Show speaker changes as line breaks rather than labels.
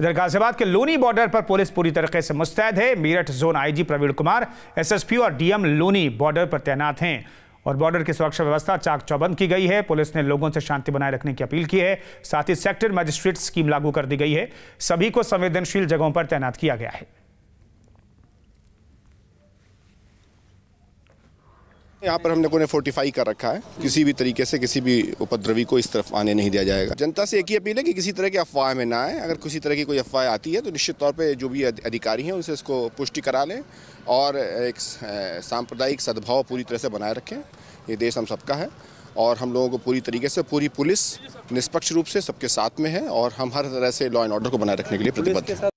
इधर गाजियाबाद के लोनी बॉर्डर पर पुलिस पूरी तरीके से मुस्तैद है Meerut zone IG Praveen Kumar SSP और डीएम लोनी बॉर्डर पर तैनात हैं और बॉर्डर की सुरक्षा व्यवस्था चाक चौबंद की गई है पुलिस ने लोगों से शांति बनाए रखने की अपील की है साथ ही सेक्टर मजिस्ट्रेट स्कीम लागू कर दी गई है सभी को संवेदनशील जगहों पर तैनात किया गया है
यहाँ पर हम लोगों ने फोर्टिफाई कर रखा है किसी भी तरीके से किसी भी उपद्रवी को इस तरफ आने नहीं दिया जाएगा जनता से एक ही अपील है कि किसी तरह की अफवाह में ना आए अगर किसी तरह की कोई अफवाह आती है तो निश्चित तौर पर जो भी अधिकारी हैं उनसे इसको पुष्टि करा लें और एक सांप्रदायिक सद्भाव पूरी तरह से बनाए रखें ये देश हम सबका है और हम लोगों को पूरी तरीके से पूरी पुलिस निष्पक्ष रूप से सबके साथ में है और हम हर तरह से लॉ एंड ऑर्डर को बनाए
रखने के लिए प्रतिबद्ध हैं